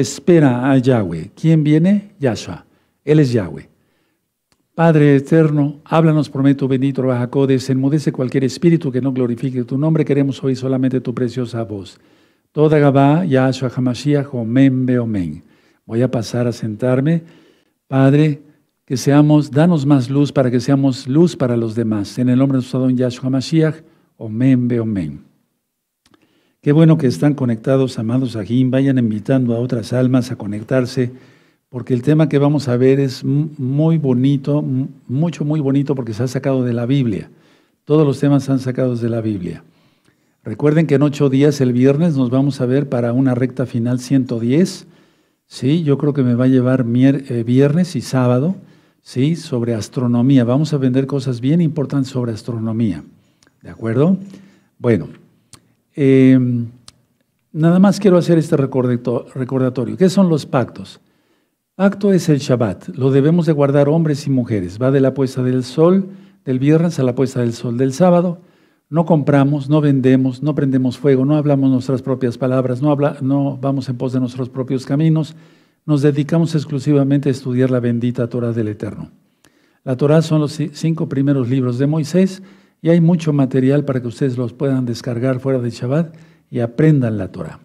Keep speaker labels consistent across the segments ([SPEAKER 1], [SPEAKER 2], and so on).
[SPEAKER 1] espera a Yahweh. ¿Quién viene? Yahshua. Él es Yahweh. Padre eterno, háblanos, prometo, bendito Jacob, enmudece cualquier espíritu que no glorifique tu nombre. Queremos oír solamente tu preciosa voz. Toda Gabá, Yahshua Hamashiach, Omen Beomen. Voy a pasar a sentarme. Padre, que seamos, danos más luz para que seamos luz para los demás. En el nombre de nuestro don, Yahshua Hamashiach, Omen Beomen. Qué bueno que están conectados, amados aquí, Vayan invitando a otras almas a conectarse, porque el tema que vamos a ver es muy bonito, mucho, muy bonito, porque se ha sacado de la Biblia. Todos los temas se han sacado de la Biblia. Recuerden que en ocho días, el viernes, nos vamos a ver para una recta final 110. Sí, yo creo que me va a llevar eh, viernes y sábado, sí, sobre astronomía. Vamos a vender cosas bien importantes sobre astronomía. ¿De acuerdo? Bueno. Em, nada más quiero hacer este recordatorio. ¿Qué son los pactos? Pacto es el Shabbat, lo debemos de guardar hombres y mujeres. Va de la puesta del sol del viernes a la puesta del sol del sábado. No compramos, no vendemos, no prendemos fuego, no hablamos nuestras propias palabras, no, no vamos en pos de nuestros propios caminos. Nos dedicamos exclusivamente a estudiar la bendita Torah del Eterno. La Torah son los cinco primeros libros de Moisés y hay mucho material para que ustedes los puedan descargar fuera de Shabbat y aprendan la Torah.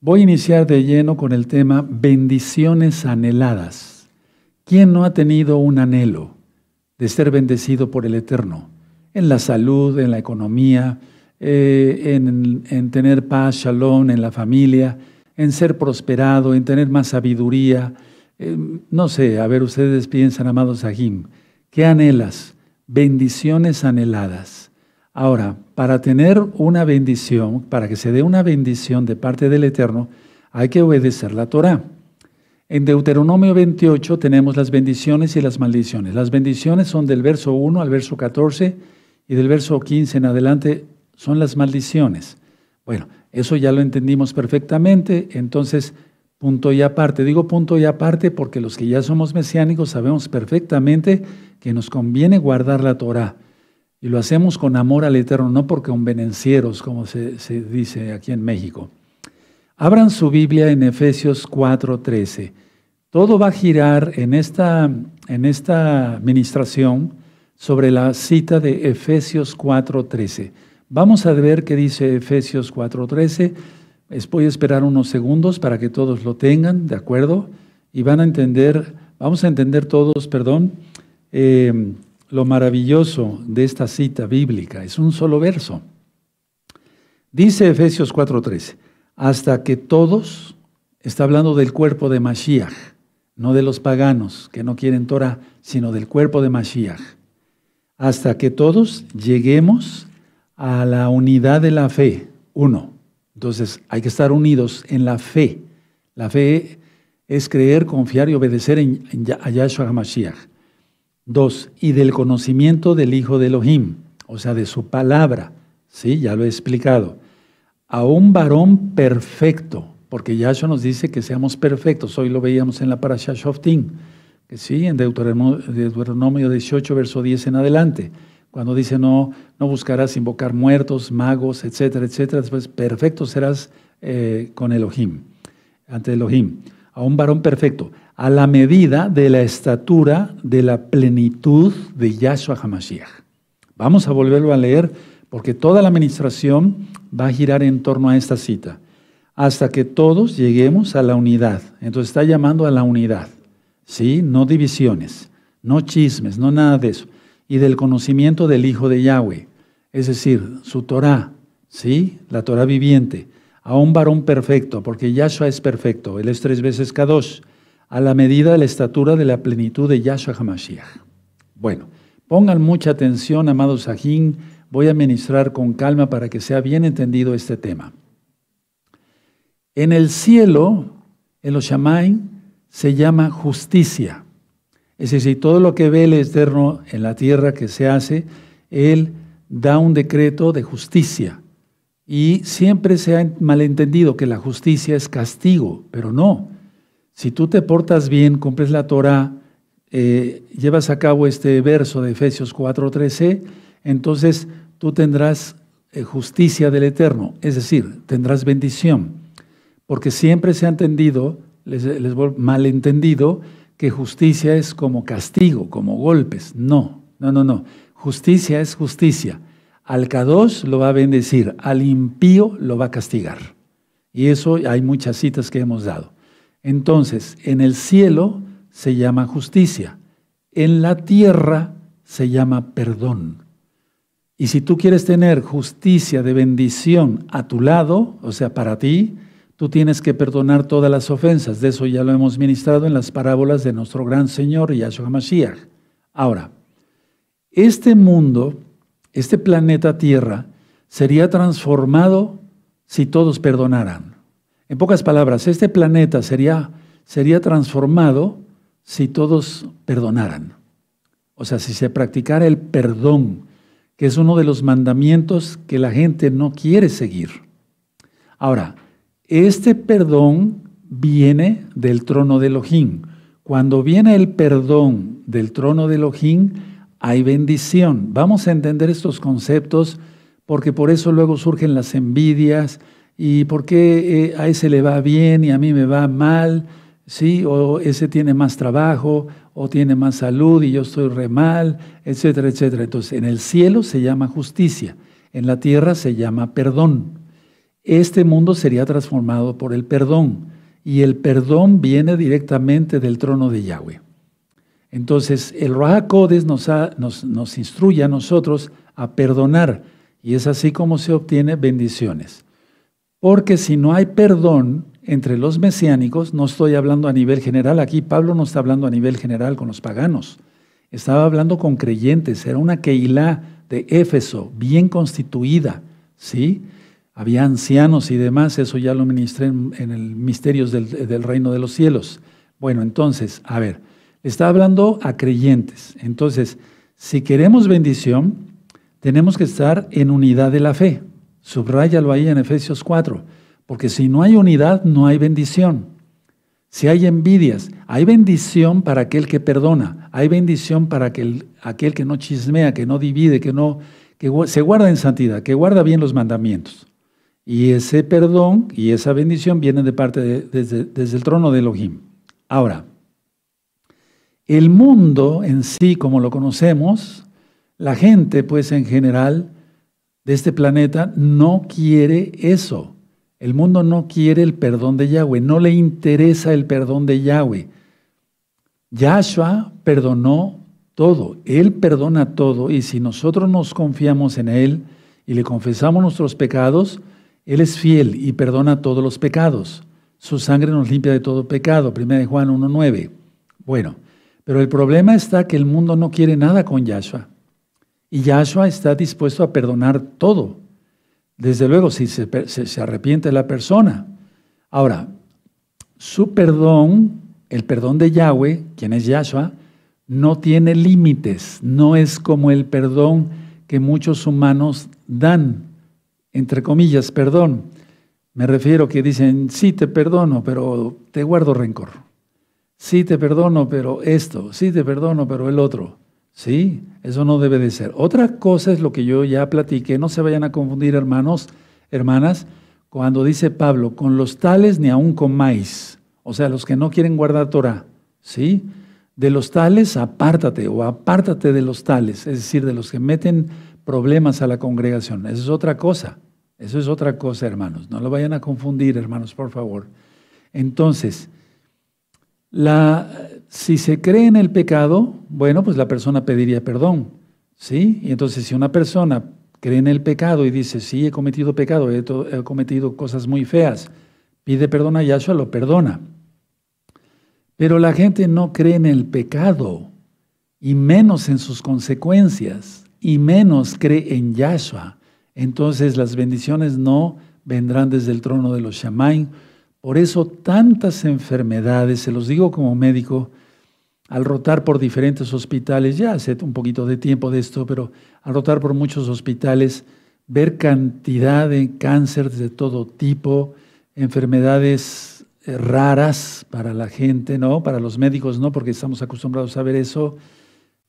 [SPEAKER 1] Voy a iniciar de lleno con el tema bendiciones anheladas. ¿Quién no ha tenido un anhelo de ser bendecido por el Eterno? En la salud, en la economía, eh, en, tener paz, shalom, en la familia, en ser prosperado, en tener más sabiduría. Eh, no sé, a ver, ustedes piensan, amados Ahim, ¿qué anhelas? bendiciones anheladas. Ahora, para tener una bendición, para que se dé una bendición de parte del Eterno, hay que obedecer la Torá. En Deuteronomio 28 tenemos las bendiciones y las maldiciones. Las bendiciones son del verso 1 al verso 14 y del verso 15 en adelante son las maldiciones. Bueno, eso ya lo entendimos perfectamente, entonces punto y aparte. Digo punto y aparte porque los que ya somos mesiánicos sabemos perfectamente que nos conviene guardar la Torah. Y lo hacemos con amor al Eterno, no porque venencieros, como se, dice aquí en México. Abran su Biblia en Efesios 4:13. Todo va a girar en esta, en esta ministración sobre la cita de Efesios 4:13. Vamos a ver qué dice Efesios 4:13 voy a esperar unos segundos para que todos lo tengan, ¿de acuerdo? Y van a entender, vamos a entender todos, perdón, eh, lo maravilloso de esta cita bíblica. Es un solo verso. Dice Efesios 4:13, hasta que todos, está hablando del cuerpo de Mashiach, no de los paganos que no quieren Torah, sino del cuerpo de Mashiach, hasta que todos lleguemos a la unidad de la fe. Uno, entonces hay que estar unidos en la fe. La fe es creer, confiar y obedecer en, a Yahshua HaMashiach. Dos, y del conocimiento del Hijo de Elohim, o sea, de su palabra. Sí, ya lo he explicado. A un varón perfecto, porque Yahshua nos dice que seamos perfectos. Hoy lo veíamos en la parasha Shoftim, que sí, en Deuteronomio 18, verso 10 en adelante. Cuando dice no, no buscarás invocar muertos, magos, etcétera, etcétera, después perfecto serás eh, con Elohim, ante Elohim, a un varón perfecto, a la medida de la estatura de la plenitud de Yahshua HaMashiach. Vamos a volverlo a leer porque toda la administración va a girar en torno a esta cita, hasta que todos lleguemos a la unidad. Entonces está llamando a la unidad, ¿sí? No divisiones, no chismes, no nada de eso y del conocimiento del Hijo de Yahweh, es decir, su Torah, ¿sí? La Torah viviente, a un varón perfecto, porque Yahshua es perfecto, él es tres veces Kadosh, a la medida de la estatura de la plenitud de Yahshua HaMashiach. Bueno, pongan mucha atención, amados Sahin, voy a ministrar con calma para que sea bien entendido este tema. En el cielo, en los Shamayim, se llama justicia. Es decir, todo lo que ve el Eterno en la tierra que se hace, Él da un decreto de justicia. Y siempre se ha malentendido que la justicia es castigo, pero no. Si tú te portas bien, cumples la Torah, eh, llevas a cabo este verso de Efesios 4:13, entonces tú tendrás eh, justicia del Eterno, es decir, tendrás bendición. Porque siempre se ha entendido, les, les malentendido, que justicia es como castigo, como golpes. No, no, no, no. Justicia es justicia. Al Kadosh lo va a bendecir, al impío lo va a castigar. Y eso hay muchas citas que hemos dado. Entonces, en el cielo se llama justicia, en la tierra se llama perdón. Y si tú quieres tener justicia de bendición a tu lado, o sea, para ti, tú tienes que perdonar todas las ofensas. De eso ya lo hemos ministrado en las parábolas de nuestro gran Señor Yahshua Mashiach. Ahora, este mundo, este planeta Tierra, sería transformado si todos perdonaran. En pocas palabras, este planeta sería, sería transformado si todos perdonaran. O sea, si se practicara el perdón, que es uno de los mandamientos que la gente no quiere seguir. Ahora, este perdón viene del trono de Elohim. Cuando viene el perdón del trono de Elohim, hay bendición. Vamos a entender estos conceptos porque por eso luego surgen las envidias y por qué eh, a ese le va bien y a mí me va mal, ¿sí? O ese tiene más trabajo o tiene más salud y yo estoy re mal, etcétera, etcétera. Entonces, en el cielo se llama justicia, en la tierra se llama perdón este mundo sería transformado por el perdón. Y el perdón viene directamente del trono de Yahweh. Entonces, el Raja nos, instruye a nosotros a perdonar. Y es así como se obtiene bendiciones. Porque si no hay perdón entre los mesiánicos, no estoy hablando a nivel general, aquí Pablo no está hablando a nivel general con los paganos, estaba hablando con creyentes, era una Keilah de Éfeso, bien constituida, ¿sí? había ancianos y demás, eso ya lo ministré en, el Misterios del, Reino de los Cielos. Bueno, entonces, a ver, está hablando a creyentes. Entonces, si queremos bendición, tenemos que estar en unidad de la fe. Subráyalo ahí en Efesios 4, porque si no hay unidad, no hay bendición. Si hay envidias, hay bendición para aquel que perdona, hay bendición para aquel, aquel que no chismea, que no divide, que no que se guarda en santidad, que guarda bien los mandamientos. Y ese perdón y esa bendición vienen de parte desde, desde el trono de Elohim. Ahora, el mundo en sí, como lo conocemos, la gente, pues en general, de este planeta no quiere eso. El mundo no quiere el perdón de Yahweh, no le interesa el perdón de Yahweh. Yahshua perdonó todo, Él perdona todo y si nosotros nos confiamos en Él y le confesamos nuestros pecados, él es fiel y perdona todos los pecados. Su sangre nos limpia de todo pecado. 1 Juan 1.9. Bueno, pero el problema está que el mundo no quiere nada con Yahshua. Y Yahshua está dispuesto a perdonar todo. Desde luego, si se, se arrepiente la persona. Ahora, su perdón, el perdón de Yahweh, quien es Yahshua, no tiene límites. No es como el perdón que muchos humanos dan entre comillas, perdón, me refiero que dicen, sí te perdono, pero te guardo rencor. Sí te perdono, pero esto. Sí te perdono, pero el otro. Sí, eso no debe de ser. Otra cosa es lo que yo ya platiqué. No se vayan a confundir, hermanos, hermanas, cuando dice Pablo, con los tales ni aun comáis. O sea, los que no quieren guardar Torah. Sí, de los tales apártate o apártate de los tales, es decir, de los que meten problemas a la congregación. Esa es otra cosa. Eso es otra cosa, hermanos. No lo vayan a confundir, hermanos, por favor. Entonces, si se cree en el pecado, bueno, pues la persona pediría perdón. ¿Sí? Y entonces si una persona cree en el pecado y dice, sí, he cometido pecado, he, he cometido cosas muy feas, pide perdón a Yahshua, lo perdona. Pero la gente no cree en el pecado, y menos en sus consecuencias, y menos cree en Yahshua entonces las bendiciones no vendrán desde el trono de los shamans. Por eso tantas enfermedades, se los digo como médico, al rotar por diferentes hospitales, ya hace un poquito de tiempo de esto, pero al rotar por muchos hospitales, ver cantidad de cáncer de todo tipo, enfermedades eh, raras para la gente, ¿no? Para los médicos, ¿no? Porque estamos acostumbrados a ver eso.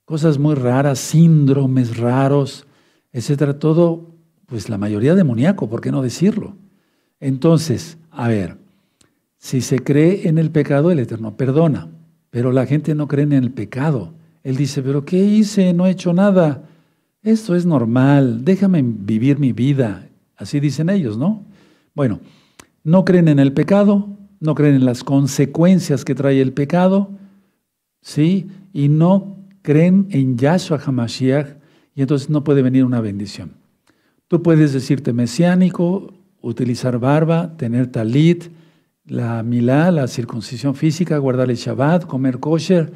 [SPEAKER 1] Cosas muy raras, síndromes raros, etcétera. Todo pues la mayoría demoníaco, ¿por qué no decirlo? Entonces, a ver, si se cree en el pecado, el Eterno perdona, pero la gente no cree en el pecado. Él dice, pero ¿qué hice? No he hecho nada. Esto es normal, déjame vivir mi vida. Así dicen ellos, ¿no? Bueno, no creen en el pecado, no creen en las consecuencias que trae el pecado, ¿sí? Y no creen en Yahshua Hamashiach, y entonces no puede venir una bendición. Tú puedes decirte mesiánico, utilizar barba, tener talit, la milá, la circuncisión física, guardar el Shabbat, comer kosher,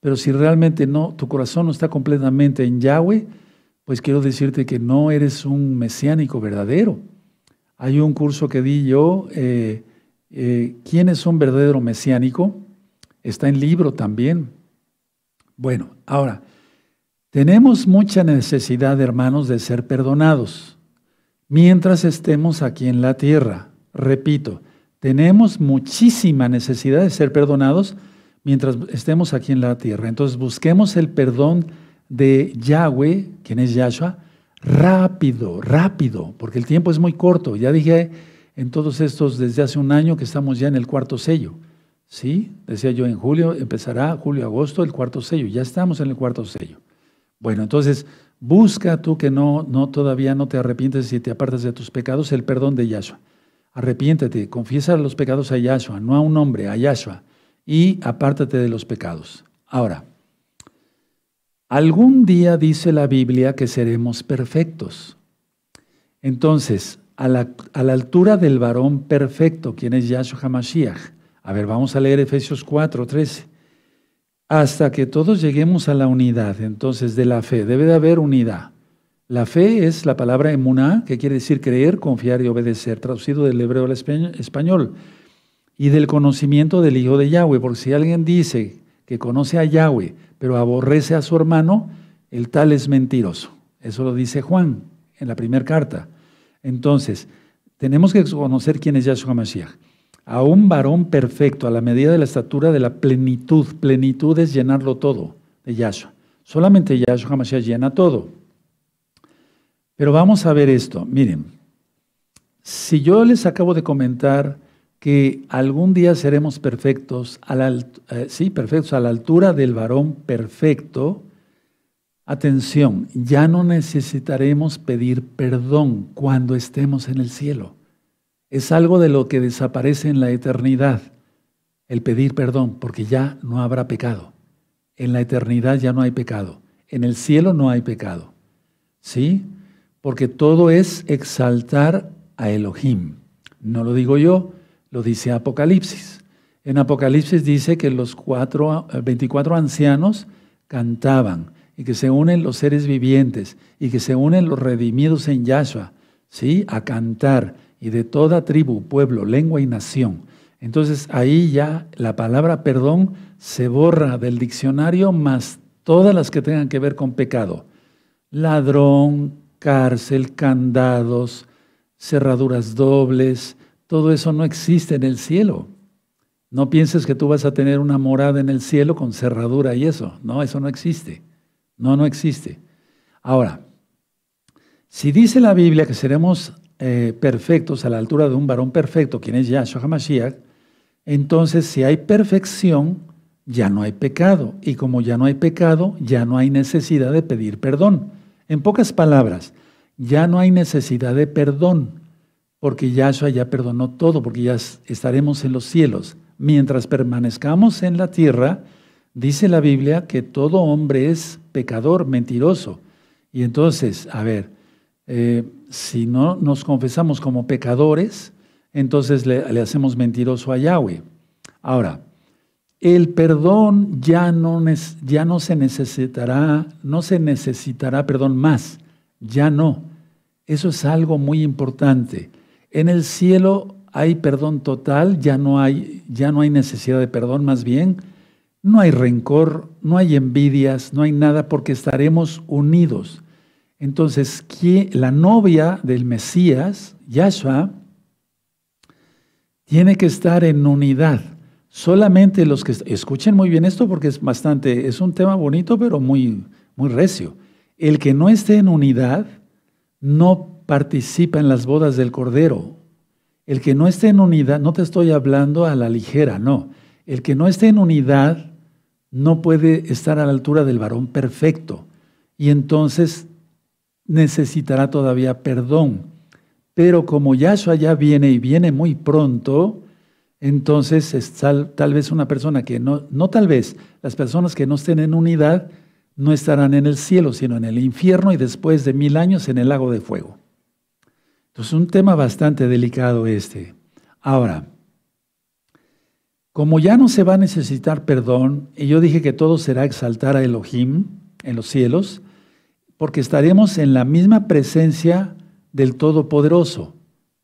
[SPEAKER 1] pero si realmente no, tu corazón no está completamente en Yahweh, pues quiero decirte que no eres un mesiánico verdadero. Hay un curso que di yo, eh, eh, ¿quién es un verdadero mesiánico? Está en libro también. Bueno, ahora, tenemos mucha necesidad, hermanos, de ser perdonados mientras estemos aquí en la tierra. Repito, tenemos muchísima necesidad de ser perdonados mientras estemos aquí en la tierra. Entonces busquemos el perdón de Yahweh, quien es Yahshua, rápido, rápido, porque el tiempo es muy corto. Ya dije en todos estos desde hace un año que estamos ya en el cuarto sello. Sí, decía yo, en julio empezará, julio, agosto, el cuarto sello. Ya estamos en el cuarto sello. Bueno, entonces, busca tú que no, no todavía no te arrepientes y te apartas de tus pecados, el perdón de Yahshua. Arrepiéntete, confiesa los pecados a Yahshua, no a un hombre, a Yahshua, y apártate de los pecados. Ahora, algún día dice la Biblia que seremos perfectos. Entonces, a la, a la altura del varón perfecto, quien es Yahshua Hamashiach. A ver, vamos a leer Efesios 4, 13 hasta que todos lleguemos a la unidad, entonces, de la fe. Debe de haber unidad. La fe es la palabra emuná, que quiere decir creer, confiar y obedecer, traducido del hebreo al español, y del conocimiento del Hijo de Yahweh, porque si alguien dice que conoce a Yahweh, pero aborrece a su hermano, el tal es mentiroso. Eso lo dice Juan en la primera carta. Entonces, tenemos que conocer quién es Yahshua Mashiach a un varón perfecto a la medida de la estatura de la plenitud. Plenitud es llenarlo todo de Yahshua. Solamente Yahshua se llena todo. Pero vamos a ver esto. Miren, si yo les acabo de comentar que algún día seremos perfectos, eh, sí, perfectos a la altura del varón perfecto, atención, ya no necesitaremos pedir perdón cuando estemos en el cielo es algo de lo que desaparece en la eternidad, el pedir perdón, porque ya no habrá pecado. En la eternidad ya no hay pecado. En el cielo no hay pecado. ¿Sí? Porque todo es exaltar a Elohim. No lo digo yo, lo dice Apocalipsis. En Apocalipsis dice que los cuatro, 24 eh, ancianos cantaban y que se unen los seres vivientes y que se unen los redimidos en Yahshua, ¿sí? A cantar y de toda tribu, pueblo, lengua y nación. Entonces ahí ya la palabra perdón se borra del diccionario más todas las que tengan que ver con pecado. Ladrón, cárcel, candados, cerraduras dobles, todo eso no existe en el cielo. No pienses que tú vas a tener una morada en el cielo con cerradura y eso. No, eso no existe. No, no existe. Ahora, si dice la Biblia que seremos eh, perfectos, a la altura de un varón perfecto, quien es Yahshua HaMashiach, entonces si hay perfección, ya no hay pecado. Y como ya no hay pecado, ya no hay necesidad de pedir perdón. En pocas palabras, ya no hay necesidad de perdón, porque Yahshua ya perdonó todo, porque ya estaremos en los cielos. Mientras permanezcamos en la tierra, dice la Biblia que todo hombre es pecador, mentiroso. Y entonces, a ver, eh, si no nos confesamos como pecadores, entonces le, hacemos mentiroso a Yahweh. Ahora, el perdón ya no, ya no se necesitará, no se necesitará, perdón, más, ya no. Eso es algo muy importante. En el cielo hay perdón total, ya no hay, ya no hay necesidad de perdón, más bien, no hay rencor, no hay envidias, no hay nada porque estaremos unidos. Entonces, la novia del Mesías, Yahshua, tiene que estar en unidad. Solamente los que escuchen muy bien esto porque es bastante, es un tema bonito, pero muy, muy recio. El que no esté en unidad no participa en las bodas del Cordero. El que no esté en unidad, no te estoy hablando a la ligera, no. El que no esté en unidad no puede estar a la altura del varón perfecto. Y entonces necesitará todavía perdón. Pero como Yahshua ya viene y viene muy pronto, entonces tal, tal, vez una persona que no, no tal vez, las personas que no estén en unidad no estarán en el cielo, sino en el infierno y después de mil años en el lago de fuego. Entonces un tema bastante delicado este. Ahora, como ya no se va a necesitar perdón, y yo dije que todo será exaltar a Elohim en los cielos, porque estaremos en la misma presencia del Todopoderoso,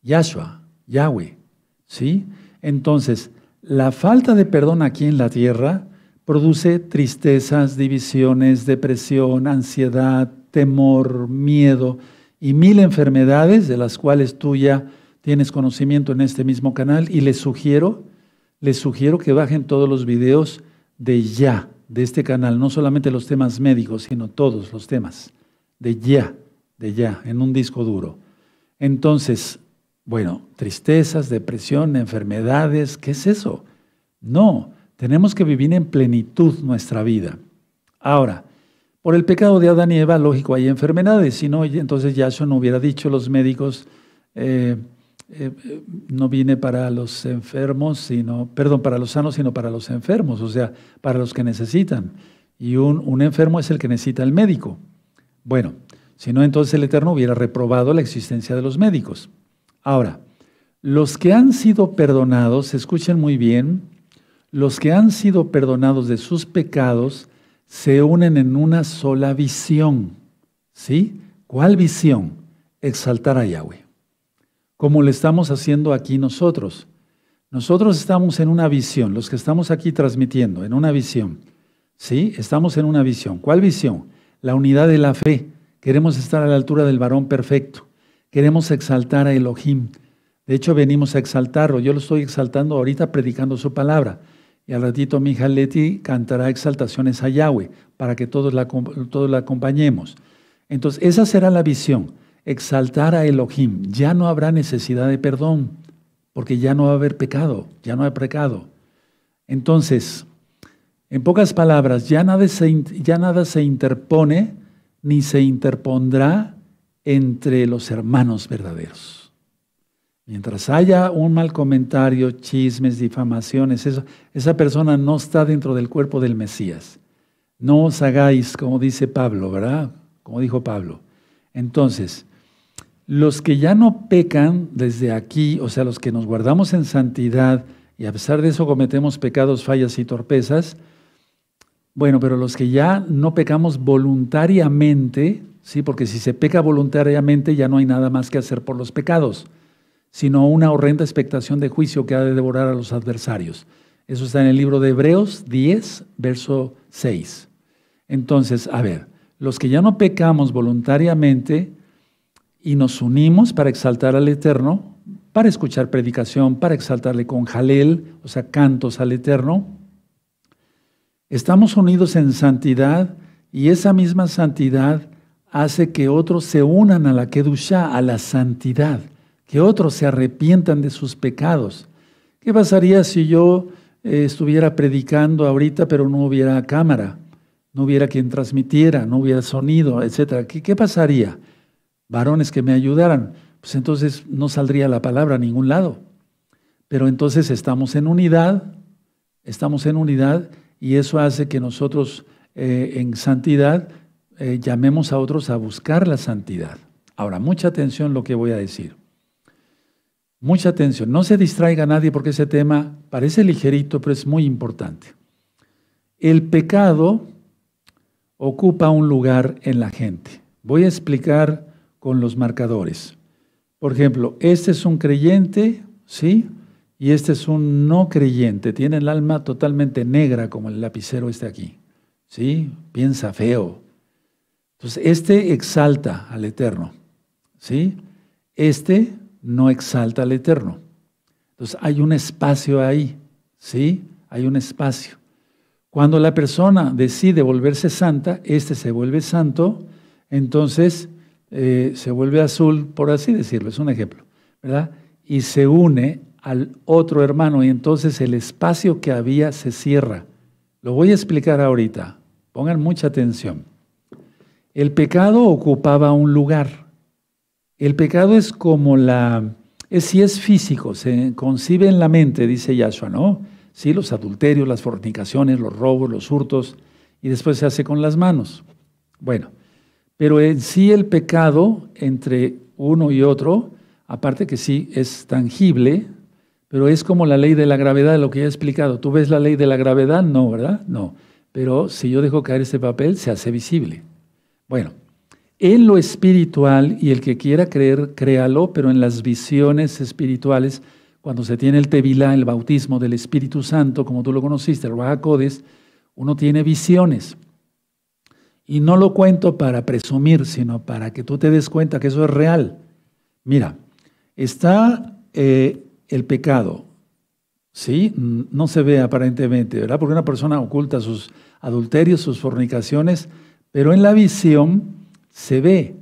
[SPEAKER 1] Yahshua, Yahweh. ¿Sí? Entonces, la falta de perdón aquí en la tierra produce tristezas, divisiones, depresión, ansiedad, temor, miedo y mil enfermedades de las cuales tú ya tienes conocimiento en este mismo canal y les sugiero, les sugiero que bajen todos los videos de ya, de este canal, no solamente los temas médicos, sino todos los temas de ya, de ya, en un disco duro. Entonces, bueno, tristezas, depresión, enfermedades, ¿qué es eso? No, tenemos que vivir en plenitud nuestra vida. Ahora, por el pecado de Adán y Eva, lógico, hay enfermedades, si no, entonces eso no hubiera dicho los médicos, eh, eh, eh, no viene para los enfermos, sino, perdón, para los sanos, sino para los enfermos, o sea, para los que necesitan. Y un, un enfermo es el que necesita el médico. Bueno, si no, entonces el Eterno hubiera reprobado la existencia de los médicos. Ahora, los que han sido perdonados, escuchen muy bien, los que han sido perdonados de sus pecados se unen en una sola visión. ¿Sí? ¿Cuál visión? Exaltar a Yahweh. Como lo estamos haciendo aquí nosotros. Nosotros estamos en una visión, los que estamos aquí transmitiendo, en una visión. ¿Sí? Estamos en una visión. ¿Cuál visión? la unidad de la fe. Queremos estar a la altura del varón perfecto. Queremos exaltar a Elohim. De hecho, venimos a exaltarlo. Yo lo estoy exaltando ahorita predicando su palabra. Y al ratito mi hija Leti cantará exaltaciones a Yahweh para que todos la, todos la acompañemos. Entonces, esa será la visión, exaltar a Elohim. Ya no habrá necesidad de perdón, porque ya no va a haber pecado, ya no hay pecado. Entonces, en pocas palabras, ya nada se, ya nada se interpone ni se interpondrá entre los hermanos verdaderos. Mientras haya un mal comentario, chismes, difamaciones, esa persona no está dentro del cuerpo del Mesías. No os hagáis, como dice Pablo, ¿verdad? Como dijo Pablo. Entonces, los que ya no pecan desde aquí, o sea, los que nos guardamos en santidad y a pesar de eso cometemos pecados, fallas y torpezas, bueno, pero los que ya no pecamos voluntariamente, sí, porque si se peca voluntariamente ya no hay nada más que hacer por los pecados, sino una horrenda expectación de juicio que ha de devorar a los adversarios. Eso está en el libro de Hebreos 10, verso 6. Entonces, a ver, los que ya no pecamos voluntariamente y nos unimos para exaltar al Eterno, para escuchar predicación, para exaltarle con jalel, o sea, cantos al Eterno, Estamos unidos en santidad y esa misma santidad hace que otros se unan a la Kedushá, a la santidad, que otros se arrepientan de sus pecados. ¿Qué pasaría si yo eh, estuviera predicando ahorita pero no hubiera cámara, no hubiera quien transmitiera, no hubiera sonido, etcétera? ¿Qué pasaría? Varones que me ayudaran, pues entonces no saldría la palabra a ningún lado. Pero entonces estamos en unidad, estamos en unidad y eso hace que nosotros eh, en santidad eh, llamemos a otros a buscar la santidad. Ahora, mucha atención lo que voy a decir. Mucha atención. No se distraiga nadie porque ese tema parece ligerito, pero es muy importante. El pecado ocupa un lugar en la gente. Voy a explicar con los marcadores. Por ejemplo, este es un creyente, ¿sí? y este es un no creyente, tiene el alma totalmente negra como el lapicero este aquí, ¿sí? Piensa feo. Entonces, este exalta al Eterno, ¿sí? Este no exalta al Eterno. Entonces, hay un espacio ahí, ¿sí? Hay un espacio. Cuando la persona decide volverse santa, este se vuelve santo, entonces eh, se vuelve azul, por así decirlo, es un ejemplo, ¿verdad? Y se une al otro hermano y entonces el espacio que había se cierra. Lo voy a explicar ahorita. Pongan mucha atención. El pecado ocupaba un lugar. El pecado es como la... Es, si es físico, se concibe en la mente, dice Yahshua, ¿no? Sí, los adulterios, las fornicaciones, los robos, los hurtos, y después se hace con las manos. Bueno, pero en sí el pecado entre uno y otro, aparte que sí es tangible, pero es como la ley de la gravedad, lo que ya he explicado. ¿Tú ves la ley de la gravedad? No, ¿verdad? No. Pero si yo dejo caer este papel, se hace visible. Bueno, en lo espiritual, y el que quiera creer, créalo, pero en las visiones espirituales, cuando se tiene el tevilá, el bautismo del Espíritu Santo, como tú lo conociste, el Codes, uno tiene visiones. Y no lo cuento para presumir, sino para que tú te des cuenta que eso es real. Mira, está eh, el pecado. ¿Sí? No se ve aparentemente, ¿verdad? Porque una persona oculta sus adulterios, sus fornicaciones, pero en la visión se ve.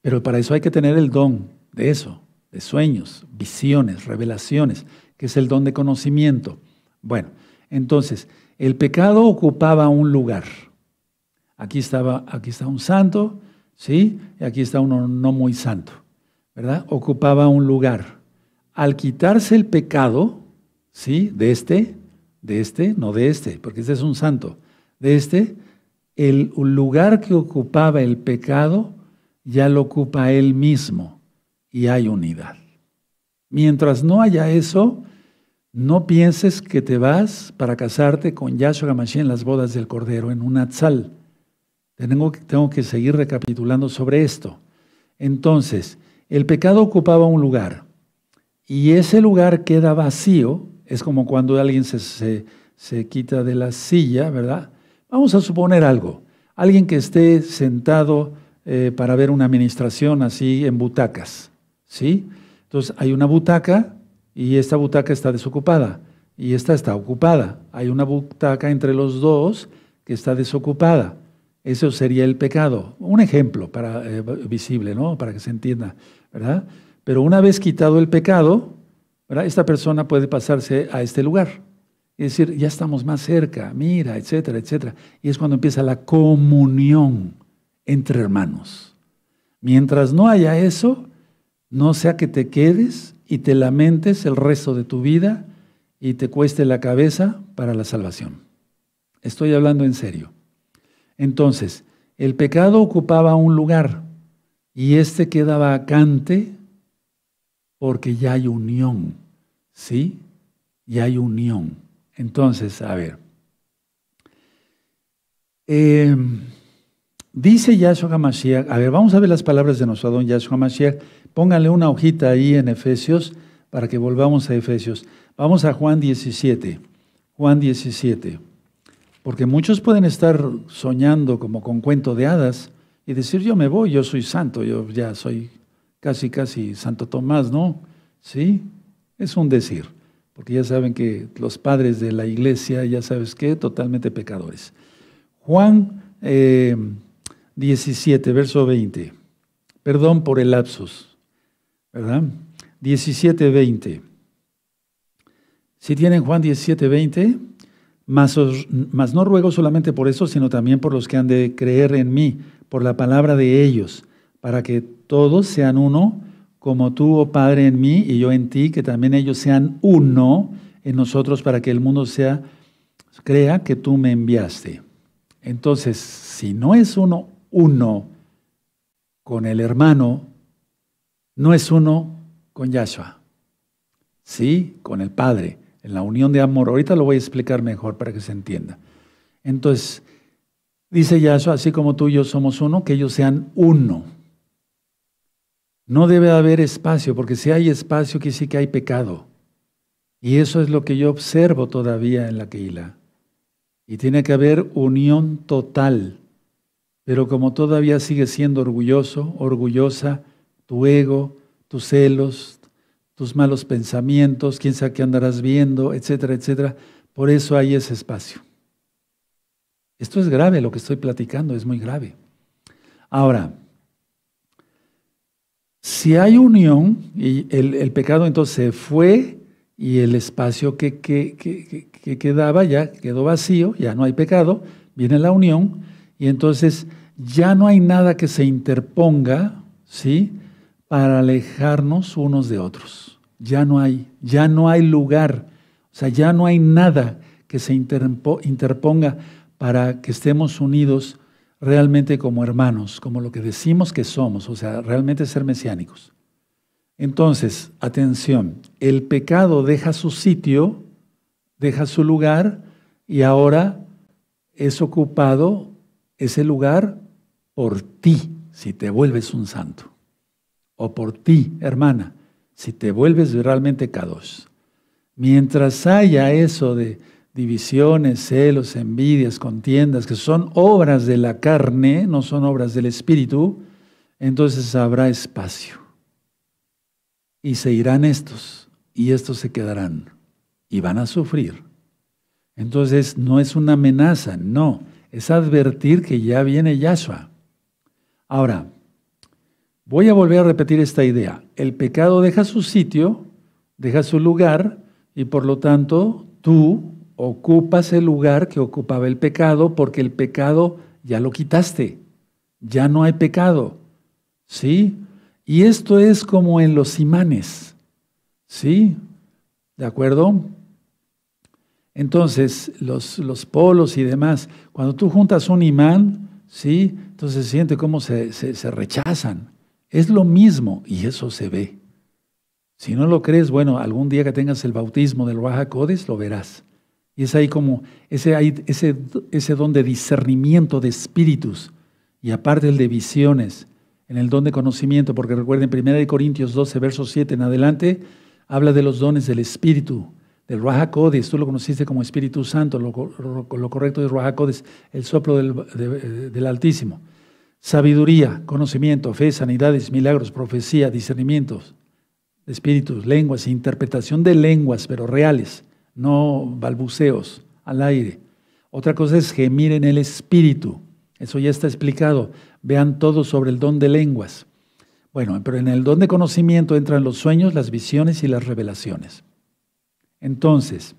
[SPEAKER 1] Pero para eso hay que tener el don de eso, de sueños, visiones, revelaciones, que es el don de conocimiento. Bueno, entonces, el pecado ocupaba un lugar. Aquí estaba, aquí está un santo, ¿sí? Y aquí está uno no muy santo, ¿verdad? Ocupaba un lugar al quitarse el pecado, ¿sí? De este, de este, no de este, porque este es un santo, de este, el lugar que ocupaba el pecado ya lo ocupa él mismo y hay unidad. Mientras no haya eso, no pienses que te vas para casarte con Yahshua en las bodas del Cordero, en un atzal. tengo que seguir recapitulando sobre esto. Entonces, el pecado ocupaba un lugar y ese lugar queda vacío, es como cuando alguien se, se, quita de la silla, ¿verdad? Vamos a suponer algo, alguien que esté sentado eh, para ver una administración así en butacas, ¿sí? Entonces hay una butaca y esta butaca está desocupada y esta está ocupada. Hay una butaca entre los dos que está desocupada. Eso sería el pecado. Un ejemplo para, eh, visible, ¿no? Para que se entienda, ¿verdad? Pero una vez quitado el pecado, esta persona puede pasarse a este lugar. Es decir, ya estamos más cerca, mira, etcétera, etcétera. Y es cuando empieza la comunión entre hermanos. Mientras no haya eso, no sea que te quedes y te lamentes el resto de tu vida y te cueste la cabeza para la salvación. Estoy hablando en serio. Entonces, el pecado ocupaba un lugar y este queda vacante porque ya hay unión, ¿sí? Ya hay unión. Entonces, a ver. Em, dice Yahshua Hamashiach, a ver, vamos a ver las palabras de nuestro don Yahshua Hamashiach. Pónganle una hojita ahí en Efesios para que volvamos a Efesios. Vamos a Juan 17. Juan 17. Porque muchos pueden estar soñando como con cuento de hadas y decir, yo me voy, yo soy santo, yo ya soy casi, casi Santo Tomás, ¿no? Sí, es un decir, porque ya saben que los padres de la iglesia, ya sabes qué, totalmente pecadores. Juan 17, eh, verso 20, perdón por el lapsus, ¿verdad? 17, 20. Si tienen Juan 17, 20, más no ruego solamente por eso, sino también por los que han de creer en mí, por la palabra de ellos para que todos sean uno, como tú, oh Padre, en mí y yo en ti, que también ellos sean uno en nosotros, para que el mundo sea, crea que tú me enviaste. Entonces, si no es uno, uno con el hermano, no es uno con Yahshua. Sí, con el Padre, en la unión de amor. Ahorita lo voy a explicar mejor para que se entienda. Entonces, dice Yahshua, así como tú y yo somos uno, que ellos sean uno. No debe haber espacio, porque si hay espacio, que sí que hay pecado. Y eso es lo que yo observo todavía en la Keila. Y tiene que haber unión total. Pero como todavía sigue siendo orgulloso, orgullosa, tu ego, tus celos, tus malos pensamientos, quién sabe qué andarás viendo, etcétera, etcétera, por eso hay ese espacio. Esto es grave, lo que estoy platicando es muy grave. Ahora, si hay unión, y el, pecado entonces fue y el espacio que, quedaba ya quedó vacío, ya no hay pecado, viene la unión y entonces ya no hay nada que se interponga, ¿sí? Para alejarnos unos de otros. Ya no hay, ya no hay lugar, o sea, ya no hay nada que se interponga para que estemos unidos realmente como hermanos, como lo que decimos que somos, o sea, realmente ser mesiánicos. Entonces, atención, el pecado deja su sitio, deja su lugar y ahora es ocupado ese lugar por ti, si te vuelves un santo, o por ti, hermana, si te vuelves realmente cados Mientras haya eso de divisiones, celos, envidias, contiendas, que son obras de la carne, no son obras del espíritu, entonces habrá espacio. Y se irán estos, y estos se quedarán, y van a sufrir. Entonces no es una amenaza, no, es advertir que ya viene Yahshua. Ahora, voy a volver a repetir esta idea. El pecado deja su sitio, deja su lugar, y por lo tanto tú ocupas el lugar que ocupaba el pecado porque el pecado ya lo quitaste, ya no hay pecado. ¿Sí? Y esto es como en los imanes. ¿Sí? ¿De acuerdo? Entonces, los, los polos y demás, cuando tú juntas un imán, ¿sí? Entonces se siente cómo se, rechazan. Es lo mismo y eso se ve. Si no lo crees, bueno, algún día que tengas el bautismo del Raja codes lo verás. Y es ahí como ese, ese, ese don de discernimiento de espíritus y aparte el de visiones, en el don de conocimiento, porque recuerden 1 Corintios 12, verso 7 en adelante, habla de los dones del espíritu, del Rahakodes, tú lo conociste como Espíritu Santo, lo, lo, correcto es Rahakodes, el soplo del, del Altísimo. Sabiduría, conocimiento, fe, sanidades, milagros, profecía, discernimientos, espíritus, lenguas, interpretación de lenguas, pero reales no balbuceos al aire. Otra cosa es gemir en el espíritu. Eso ya está explicado. Vean todo sobre el don de lenguas. Bueno, pero en el don de conocimiento entran los sueños, las visiones y las revelaciones. Entonces,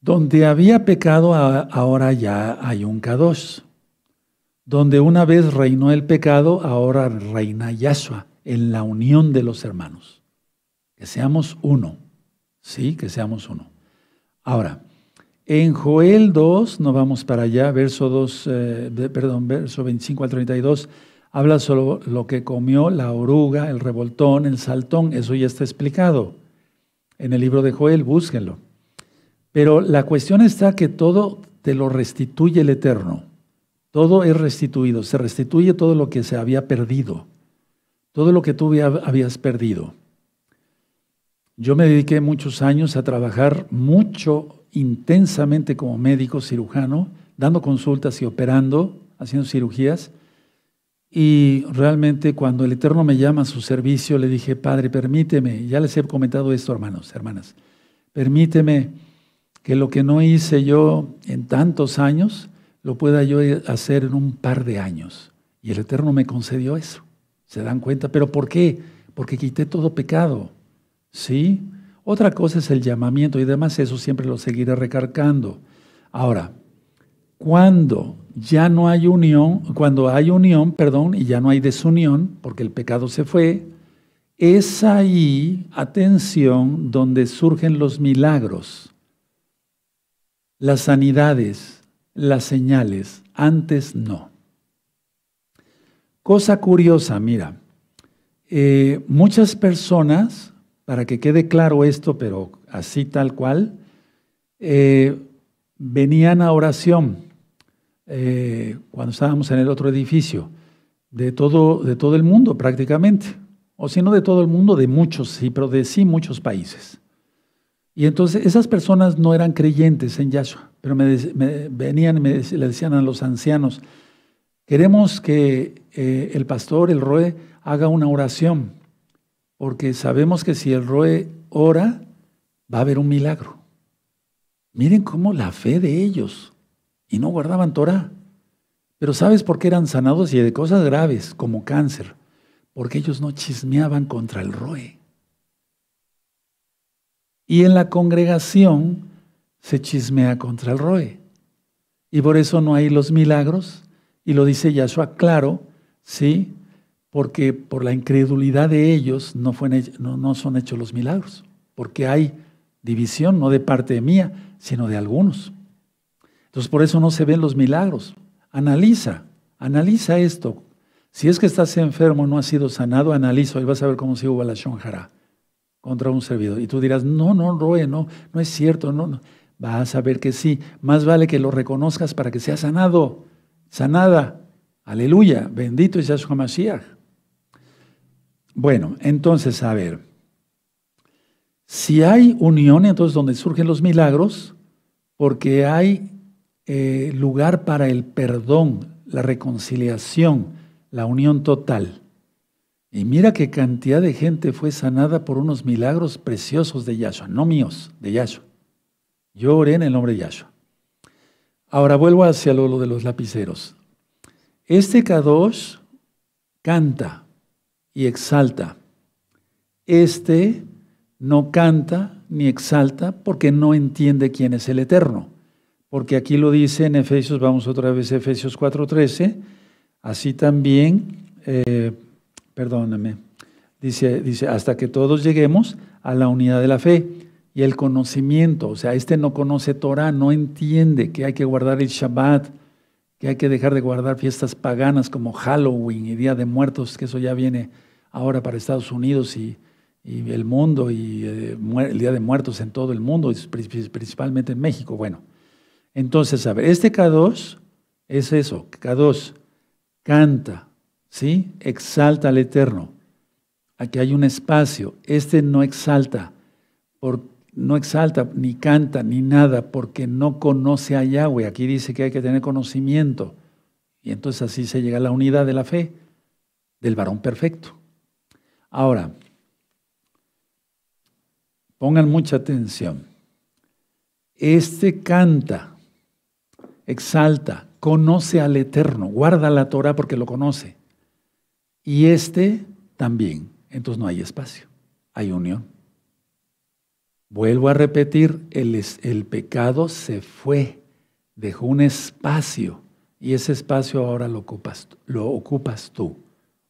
[SPEAKER 1] donde había pecado, ahora ya hay un Kadosh. Donde una vez reinó el pecado, ahora reina Yahshua en la unión de los hermanos. Que seamos uno. Sí, que seamos uno. Ahora, en Joel 2, no vamos para allá, verso 2, eh, perdón, verso 25 al 32, habla sobre lo que comió la oruga, el revoltón, el saltón, eso ya está explicado en el libro de Joel, búsquenlo. Pero la cuestión está que todo te lo restituye el Eterno. Todo es restituido, se restituye todo lo que se había perdido, todo lo que tú habías perdido. Yo me dediqué muchos años a trabajar mucho, intensamente como médico cirujano, dando consultas y operando, haciendo cirugías. Y realmente cuando el Eterno me llama a su servicio, le dije, Padre, permíteme, ya les he comentado esto, hermanos, hermanas, permíteme que lo que no hice yo en tantos años, lo pueda yo hacer en un par de años. Y el Eterno me concedió eso. ¿Se dan cuenta? ¿Pero por qué? Porque quité todo pecado. ¿Sí? Otra cosa es el llamamiento y demás, eso siempre lo seguiré recargando. Ahora, cuando ya no hay unión, cuando hay unión, perdón, y ya no hay desunión, porque el pecado se fue, es ahí, atención, donde surgen los milagros, las sanidades, las señales. Antes no. Cosa curiosa, mira, eh, muchas personas para que quede claro esto, pero así tal cual, eh, venían a oración eh, cuando estábamos en el otro edificio, de todo, de todo el mundo prácticamente, o si no de todo el mundo, de muchos, sí, pero de sí muchos países. Y entonces esas personas no eran creyentes en Yahshua, pero me, venían y me, le decían a los ancianos, queremos que eh, el pastor, el Roe, haga una oración porque sabemos que si el Roe ora, va a haber un milagro. Miren cómo la fe de ellos, y no guardaban Torah. Pero ¿sabes por qué eran sanados y de cosas graves, como cáncer? Porque ellos no chismeaban contra el Roe. Y en la congregación se chismea contra el Roe. Y por eso no hay los milagros. Y lo dice Yahshua, claro, sí, porque por la incredulidad de ellos no, son hechos los milagros, porque hay división, no de parte mía, sino de algunos. Entonces por eso no se ven los milagros. Analiza, analiza esto. Si es que estás enfermo, no has sido sanado, analiza y vas a ver cómo se hubo la shonjara contra un servidor. Y tú dirás, no, no, Roe, no, no es cierto, no, no. Vas a ver que sí. Más vale que lo reconozcas para que sea sanado, sanada. Aleluya, bendito es Yahshua Mashiach. Bueno, entonces, a ver, si hay unión, entonces donde surgen los milagros, porque hay eh, lugar para el perdón, la reconciliación, la unión total. Y mira qué cantidad de gente fue sanada por unos milagros preciosos de Yahshua, no míos, de Yahshua. Yo oré en el nombre de Yahshua. Ahora vuelvo hacia lo, lo de los lapiceros. Este Kadosh canta, y exalta. Este no canta ni exalta porque no entiende quién es el Eterno. Porque aquí lo dice en Efesios, vamos otra vez a Efesios 4:13, así también, eh, perdóname, dice, dice, hasta que todos lleguemos a la unidad de la fe y el conocimiento. O sea, este no conoce Torah, no entiende que hay que guardar el Shabbat, que hay que dejar de guardar fiestas paganas como Halloween y Día de Muertos, que eso ya viene ahora para Estados Unidos y, el mundo y eh, el Día de Muertos en todo el mundo, principalmente en México. Bueno, entonces, a ver, este K2 es eso, K2 canta, ¿sí? Exalta al Eterno. Aquí hay un espacio, este no exalta, no exalta ni canta ni nada porque no conoce a Yahweh. Aquí dice que hay que tener conocimiento. Y entonces así se llega a la unidad de la fe del varón perfecto. Ahora, pongan mucha atención. Este canta, exalta, conoce al Eterno, guarda la Torah porque lo conoce. Y este también. Entonces no hay espacio, hay unión. Vuelvo a repetir, el, el pecado se fue, dejó un espacio y ese espacio ahora lo ocupas, lo ocupas tú,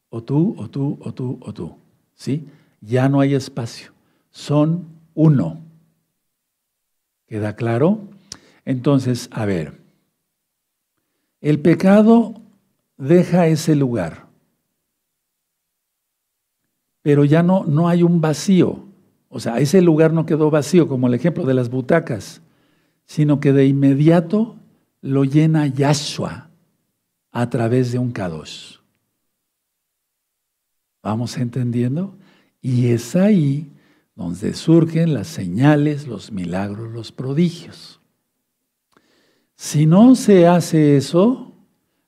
[SPEAKER 1] o tú, o tú, o tú, o tú. ¿sí? Ya no hay espacio, son uno. ¿Queda claro? Entonces, a ver, el pecado deja ese lugar, pero ya no, no hay un vacío. O sea, ese lugar no quedó vacío, como el ejemplo de las butacas, sino que de inmediato lo llena Yahshua a través de un Kadosh. Vamos entendiendo. Y es ahí donde surgen las señales, los milagros, los prodigios. Si no se hace eso,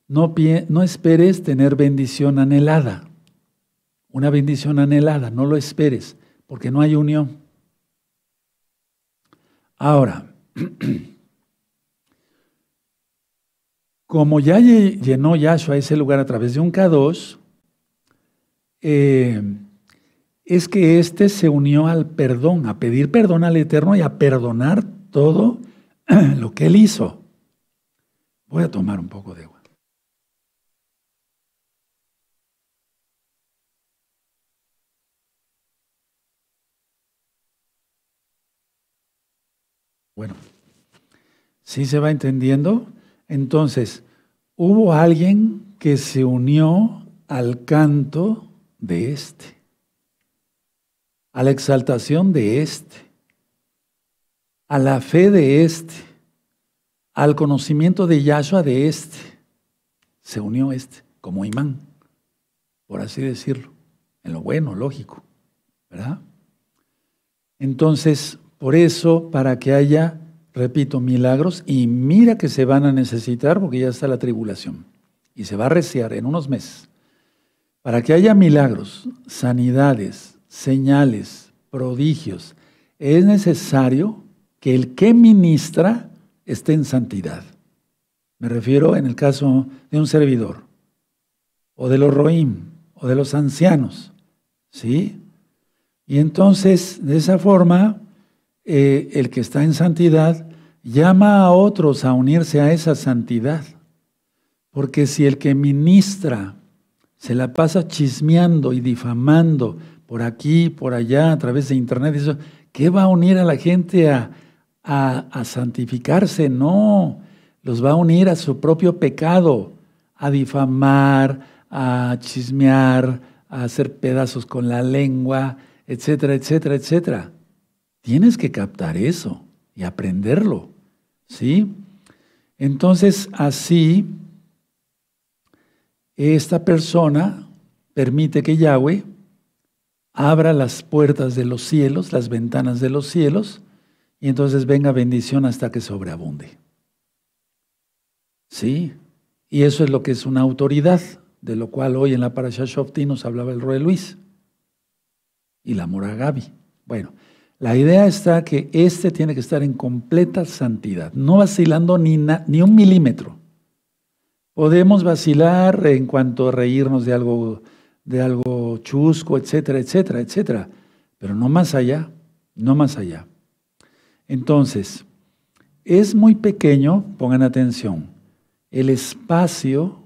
[SPEAKER 1] no, no esperes tener bendición anhelada. Una bendición anhelada, no lo esperes, porque no hay unión. Ahora, como ya llenó Yahshua ese lugar a través de un K2, eh, es que este se unió al perdón, a pedir perdón al Eterno y a perdonar todo lo que él hizo. Voy a tomar un poco de agua. Bueno, ¿sí se va entendiendo? Entonces, hubo alguien que se unió al canto de este a la exaltación de este a la fe de este al conocimiento de Yahshua de este Se unió este como imán, por así decirlo, en lo bueno, lógico, ¿verdad? Entonces, por eso, para que haya, repito, milagros, y mira que se van a necesitar porque ya está la tribulación, y se va a resear en unos meses. Para que haya milagros, sanidades, señales, prodigios, es necesario que el que ministra esté en santidad. Me refiero en el caso de un servidor, o de los roim, o de los ancianos. ¿Sí? Y entonces, de esa forma, eh, el que está en santidad llama a otros a unirse a esa santidad. Porque si el que ministra se la pasa chismeando y difamando por aquí, por allá, a través de internet, ¿qué va a unir a la gente a, a santificarse? No, los va a unir a su propio pecado, a difamar, a chismear, a hacer pedazos con la lengua, etcétera, etcétera, etcétera. Tienes que captar eso y aprenderlo, ¿sí? Entonces, así esta persona permite que Yahweh abra las puertas de los cielos, las ventanas de los cielos, y entonces venga bendición hasta que sobreabunde. ¿Sí? Y eso es lo que es una autoridad, de lo cual hoy en la Parashat Shofti nos hablaba el rey Luis y la Moragabi. Bueno, la idea está que este tiene que estar en completa santidad, no vacilando ni un milímetro. Podemos vacilar en cuanto a reírnos de algo, de algo chusco, etcétera, etcétera, etcétera. Pero no más allá, no más allá. Entonces, es muy pequeño, pongan atención, el espacio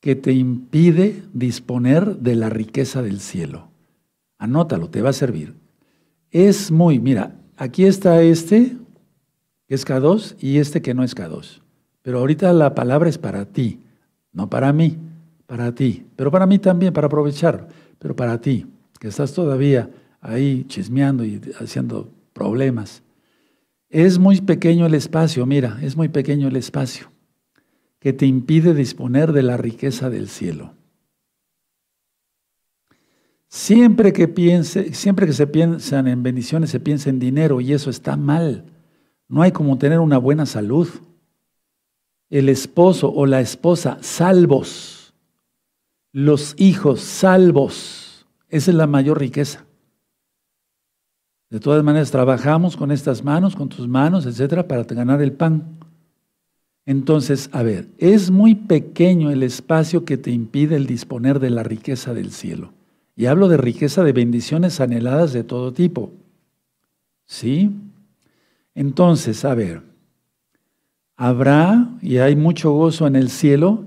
[SPEAKER 1] que te impide disponer de la riqueza del cielo. Anótalo, te va a servir. Es muy, mira, aquí está este, que es K2, y este que no es K2. Pero ahorita la palabra es para ti, no para mí, para ti. Pero para mí también, para aprovechar, pero para ti, que estás todavía ahí chismeando y haciendo problemas. Es muy pequeño el espacio, mira, es muy pequeño el espacio que te impide disponer de la riqueza del cielo. Siempre que, piense, siempre que se piensan en bendiciones, se piensa en dinero y eso está mal. No hay como tener una buena salud el esposo o la esposa salvos, los hijos salvos. Esa es la mayor riqueza. De todas maneras, trabajamos con estas manos, con tus manos, etcétera, para ganar el pan. Entonces, a ver, es muy pequeño el espacio que te impide el disponer de la riqueza del cielo. Y hablo de riqueza de bendiciones anheladas de todo tipo. ¿Sí? Entonces, a ver, Habrá, y hay mucho gozo en el cielo,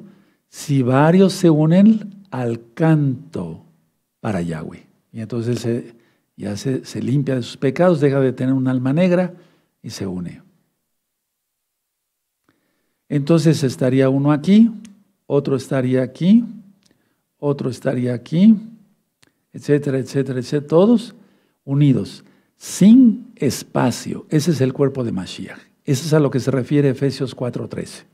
[SPEAKER 1] si varios se unen al canto para Yahweh. Y entonces ya se, se limpia de sus pecados, deja de tener un alma negra y se une. Entonces estaría uno aquí, otro estaría aquí, otro estaría aquí, etcétera, etcétera, etcétera, todos unidos, sin espacio. Ese es el cuerpo de Mashiach. Eso es a lo que se refiere Efesios 4:13.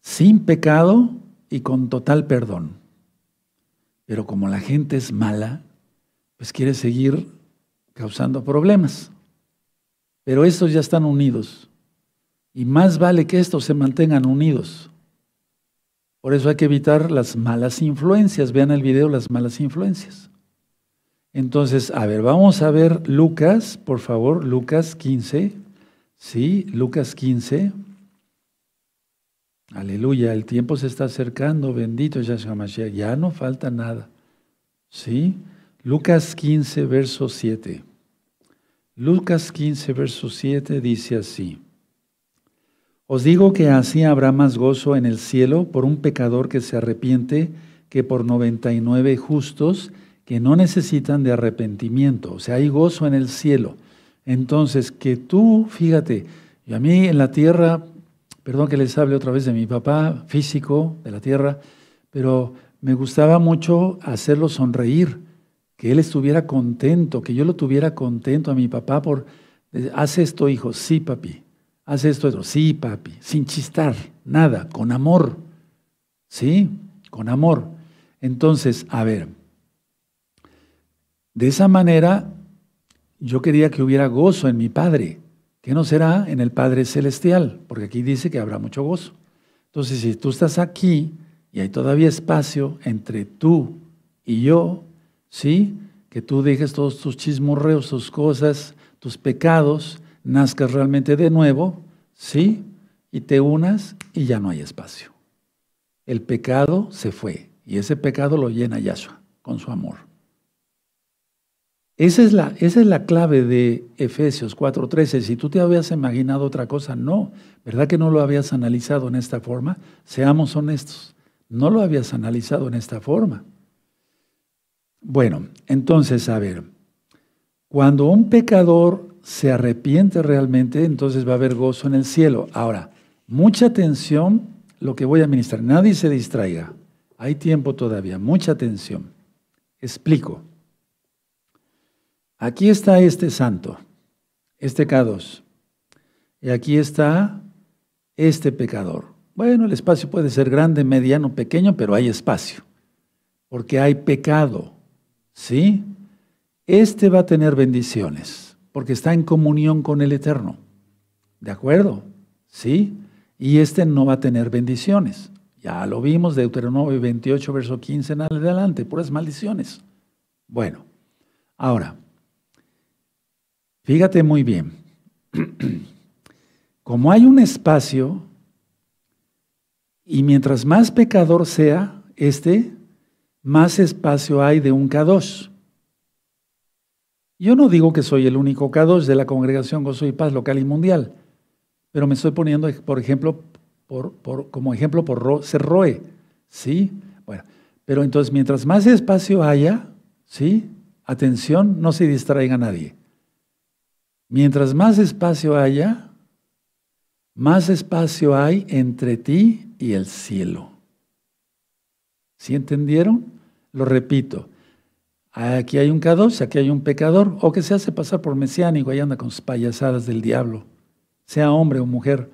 [SPEAKER 1] Sin pecado y con total perdón. Pero como la gente es mala, pues quiere seguir causando problemas. Pero estos ya están unidos. Y más vale que estos se mantengan unidos. Por eso hay que evitar las malas influencias. Vean el video, las malas influencias. Entonces, a ver, vamos a ver Lucas, por favor, Lucas 15. Sí, Lucas 15. Aleluya, el tiempo se está acercando, bendito Yahshua Mashiach, ya no falta nada. ¿Sí? Lucas 15, verso 7. Lucas 15, verso 7 dice así. Os digo que así habrá más gozo en el cielo por un pecador que se arrepiente que por 99 justos que no necesitan de arrepentimiento, o sea, hay gozo en el cielo. Entonces, que tú, fíjate, y a mí en la tierra, perdón que les hable otra vez de mi papá físico de la tierra, pero me gustaba mucho hacerlo sonreír, que él estuviera contento, que yo lo tuviera contento a mi papá por, eh, haz esto hijo, sí papi, haz esto otro, sí papi, sin chistar, nada, con amor, ¿sí? Con amor. Entonces, a ver, de esa manera, yo quería que hubiera gozo en mi Padre, que no será en el Padre Celestial, porque aquí dice que habrá mucho gozo. Entonces, si tú estás aquí y hay todavía espacio entre tú y yo, ¿sí? Que tú dejes todos tus chismorreos, tus cosas, tus pecados, nazcas realmente de nuevo, ¿sí? Y te unas y ya no hay espacio. El pecado se fue y ese pecado lo llena Yahshua con su amor. Esa es la, esa es la clave de Efesios 4:13. Si tú te habías imaginado otra cosa, no. ¿Verdad que no lo habías analizado en esta forma? Seamos honestos. No lo habías analizado en esta forma. Bueno, entonces, a ver, cuando un pecador se arrepiente realmente, entonces va a haber gozo en el cielo. Ahora, mucha atención lo que voy a ministrar. Nadie se distraiga. Hay tiempo todavía. Mucha atención. Explico. Aquí está este santo, este k Y aquí está este pecador. Bueno, el espacio puede ser grande, mediano, pequeño, pero hay espacio. Porque hay pecado. ¿Sí? Este va a tener bendiciones. Porque está en comunión con el Eterno. ¿De acuerdo? ¿Sí? Y este no va a tener bendiciones. Ya lo vimos, Deuteronomio 28, verso 15 en adelante, puras maldiciones. Bueno, ahora. Fíjate muy bien. Como hay un espacio, y mientras más pecador sea este, más espacio hay de un K2. Yo no digo que soy el único K2 de la congregación Gozo y Paz local y mundial, pero me estoy poniendo, por ejemplo, como ejemplo por ser Roe, ¿sí? Bueno, pero entonces mientras más espacio haya, ¿sí? Atención, no se distraiga nadie. Mientras más espacio haya, más espacio hay entre ti y el cielo. ¿Sí entendieron? Lo repito. Aquí hay un cadós, aquí hay un pecador, o que se hace pasar por mesiánico y anda con sus payasadas del diablo. Sea hombre o mujer,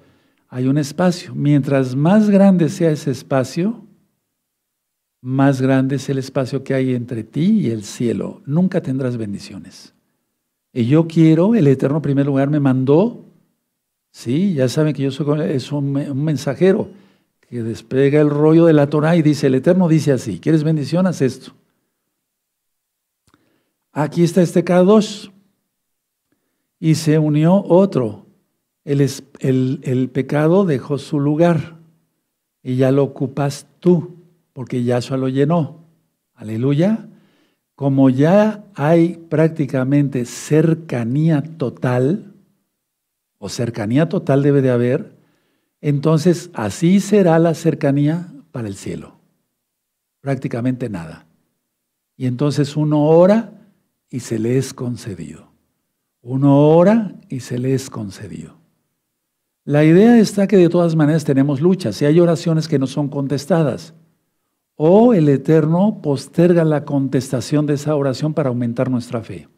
[SPEAKER 1] hay un espacio. Mientras más grande sea ese espacio, más grande es el espacio que hay entre ti y el cielo. Nunca tendrás bendiciones. Y yo quiero, el Eterno en primer lugar me mandó, sí, ya saben que yo soy es un, mensajero que despega el rollo de la Torah y dice, el Eterno dice así, ¿quieres bendición? Haz esto. Aquí está este K2. Y se unió otro. El, el, el, pecado dejó su lugar y ya lo ocupas tú, porque Yahshua lo llenó. Aleluya como ya hay prácticamente cercanía total, o cercanía total debe de haber, entonces así será la cercanía para el cielo. Prácticamente nada. Y entonces uno ora y se le es concedido. Uno ora y se le es concedido. La idea está que de todas maneras tenemos luchas y hay oraciones que no son contestadas o el Eterno posterga la contestación de esa oración para aumentar nuestra fe.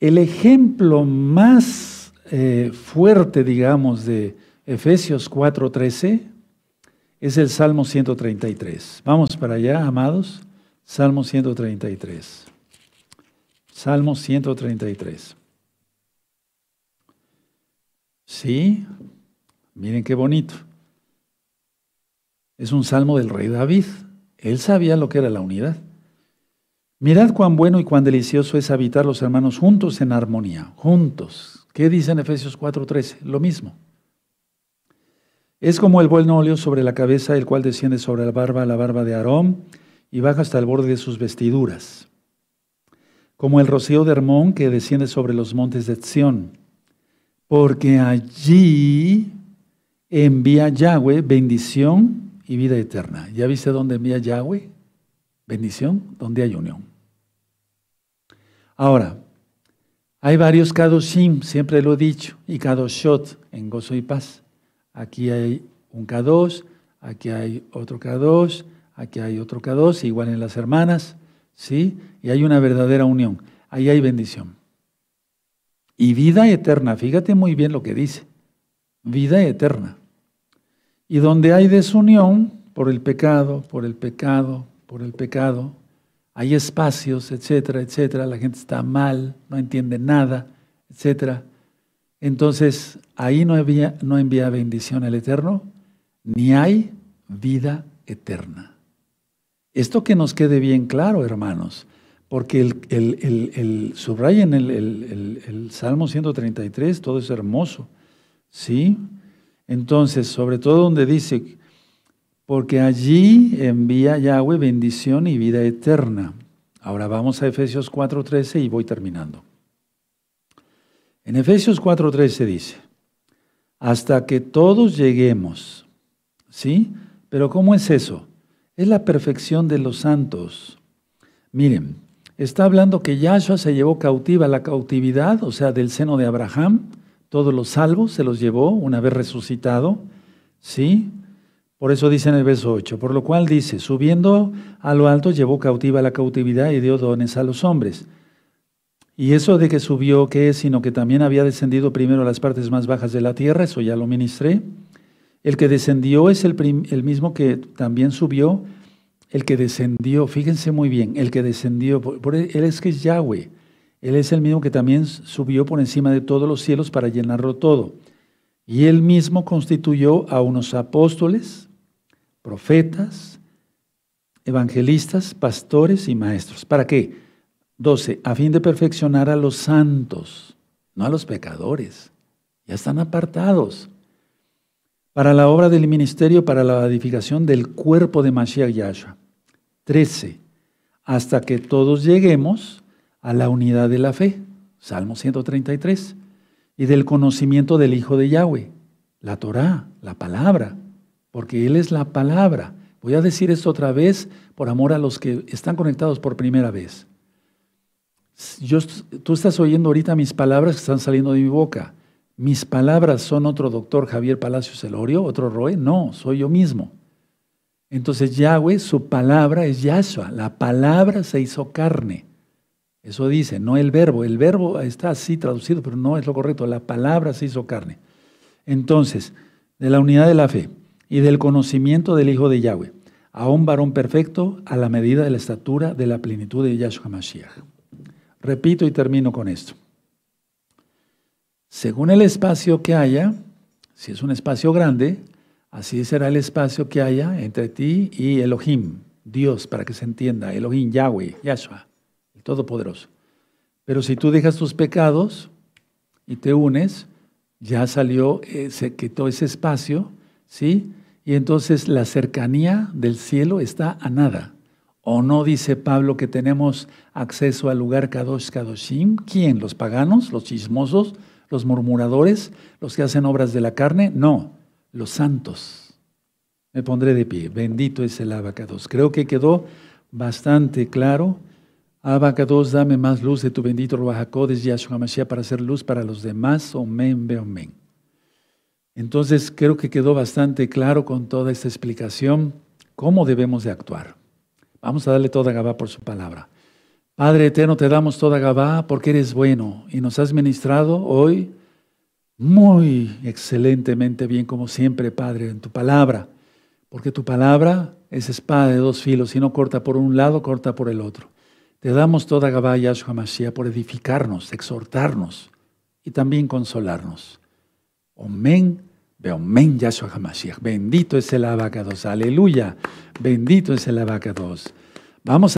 [SPEAKER 1] El ejemplo más eh, fuerte, digamos, de Efesios 4:13 es el Salmo 133. Vamos para allá, amados. Salmo 133. Salmo 133. ¿Sí? Miren qué bonito. Es un salmo del rey David. Él sabía lo que era la unidad. Mirad cuán bueno y cuán delicioso es habitar los hermanos juntos en armonía, juntos. ¿Qué dice en Efesios 4:13? Lo mismo. Es como el buen óleo sobre la cabeza, el cual desciende sobre la barba, la barba de Aarón, y baja hasta el borde de sus vestiduras. Como el rocío de Hermón que desciende sobre los montes de Sión. Porque allí envía Yahweh bendición y vida eterna. ¿Ya viste dónde envía Yahweh? Bendición donde hay unión. Ahora, hay varios Kadoshim, siempre lo he dicho, y Kadoshot en gozo y paz. Aquí hay un Kadosh, aquí hay otro Kadosh, aquí hay otro Kadosh, igual en las hermanas, ¿sí? Y hay una verdadera unión. Ahí hay bendición. Y vida eterna, fíjate muy bien lo que dice. Vida eterna. Y donde hay desunión por el pecado, por el pecado, por el pecado, hay espacios, etcétera, etcétera, la gente está mal, no entiende nada, etcétera. Entonces, ahí no envía, no bendición el Eterno, ni hay vida eterna. Esto que nos quede bien claro, hermanos, porque el, el, el, el el, Salmo 133, todo es hermoso, ¿sí? Entonces, sobre todo donde dice, porque allí envía Yahweh bendición y vida eterna. Ahora vamos a Efesios 4.13 y voy terminando. En Efesios 4.13 dice, hasta que todos lleguemos, ¿sí? Pero ¿cómo es eso? Es la perfección de los santos. Miren, está hablando que Yahshua se llevó cautiva la cautividad, o sea, del seno de Abraham, todos los salvos se los llevó una vez resucitado, ¿sí? Por eso dice en el verso 8, por lo cual dice, subiendo a lo alto llevó cautiva la cautividad y dio dones a los hombres. Y eso de que subió, ¿qué es? Sino que también había descendido primero a las partes más bajas de la tierra, eso ya lo ministré. El que descendió es el, mismo que también subió, el que descendió, fíjense muy bien, el que descendió, por, él es que es Yahweh. Él es el mismo que también subió por encima de todos los cielos para llenarlo todo. Y él mismo constituyó a unos apóstoles, profetas, evangelistas, pastores y maestros. ¿Para qué? 12. A fin de perfeccionar a los santos, no a los pecadores. Ya están apartados. Para la obra del ministerio, para la edificación del cuerpo de Mashiach Yahshua. 13. Hasta que todos lleguemos a la unidad de la fe, Salmo 133, y del conocimiento del Hijo de Yahweh, la Torá, la palabra, porque Él es la palabra. Voy a decir esto otra vez por amor a los que están conectados por primera vez. tú estás oyendo ahorita mis palabras que están saliendo de mi boca. ¿Mis palabras son otro doctor Javier Palacios Elorio, otro Roe? No, soy yo mismo. Entonces Yahweh, su palabra es Yahshua. La palabra se hizo carne. Eso dice, no el verbo. El verbo está así traducido, pero no es lo correcto. La palabra se hizo carne. Entonces, de la unidad de la fe y del conocimiento del Hijo de Yahweh, a un varón perfecto a la medida de la estatura de la plenitud de Yahshua Mashiach. Repito y termino con esto. Según el espacio que haya, si es un espacio grande, así será el espacio que haya entre ti y Elohim, Dios, para que se entienda, Elohim, Yahweh, Yahshua. Todopoderoso. Pero si tú dejas tus pecados y te unes, ya salió, se quitó ese espacio, ¿sí? Y entonces la cercanía del cielo está a nada. ¿O no dice Pablo que tenemos acceso al lugar Kadosh Kadoshim? ¿Quién? ¿Los paganos? ¿Los chismosos? ¿Los murmuradores? ¿Los que hacen obras de la carne? No, los santos. Me pondré de pie. Bendito es el abacados. Creo que quedó bastante claro dos dame más luz de tu bendito Ruajacodes, Yahshua Mashiach, para hacer luz para los demás. Omen, ve Entonces, creo que quedó bastante claro con toda esta explicación cómo debemos de actuar. Vamos a darle toda Gabá por su palabra. Padre eterno, te damos toda Gabá porque eres bueno y nos has ministrado hoy muy excelentemente bien, como siempre, Padre, en tu palabra. Porque tu palabra es espada de dos filos y no corta por un lado, corta por el otro. Te damos toda Gabá Yahshua Mashiach por edificarnos, exhortarnos y también consolarnos. Omen, Omen Yahshua Hamashiach. Bendito es el abacados. Aleluya. Bendito es el abacados. Vamos a